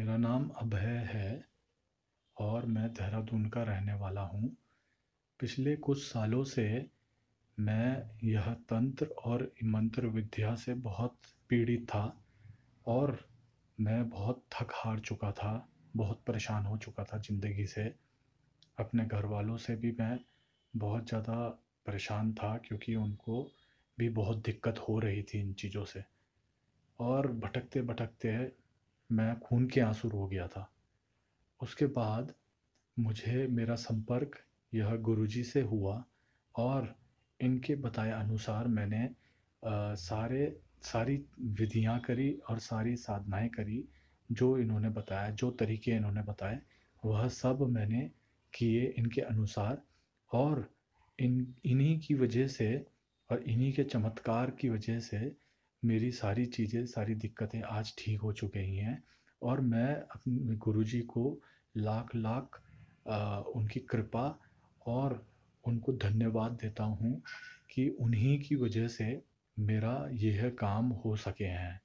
मेरा नाम अभय है और मैं देहरादून का रहने वाला हूँ पिछले कुछ सालों से मैं यह तंत्र और मंत्र विद्या से बहुत पीड़ित था और मैं बहुत थक हार चुका था बहुत परेशान हो चुका था ज़िंदगी से अपने घर वालों से भी मैं बहुत ज़्यादा परेशान था क्योंकि उनको भी बहुत दिक्कत हो रही थी इन चीज़ों से और भटकते भटकते मैं खून के आंसू रो गया था उसके बाद मुझे मेरा संपर्क यह गुरुजी से हुआ और इनके बताए अनुसार मैंने आ, सारे सारी विधियाँ करी और सारी साधनाएं करी जो इन्होंने बताया जो तरीके इन्होंने बताए वह सब मैंने किए इनके अनुसार और इन इन्हीं की वजह से और इन्हीं के चमत्कार की वजह से मेरी सारी चीज़ें सारी दिक्कतें आज ठीक हो चुकी ही हैं और मैं अपने गुरु जी को लाख लाख उनकी कृपा और उनको धन्यवाद देता हूँ कि उन्हीं की वजह से मेरा यह काम हो सके हैं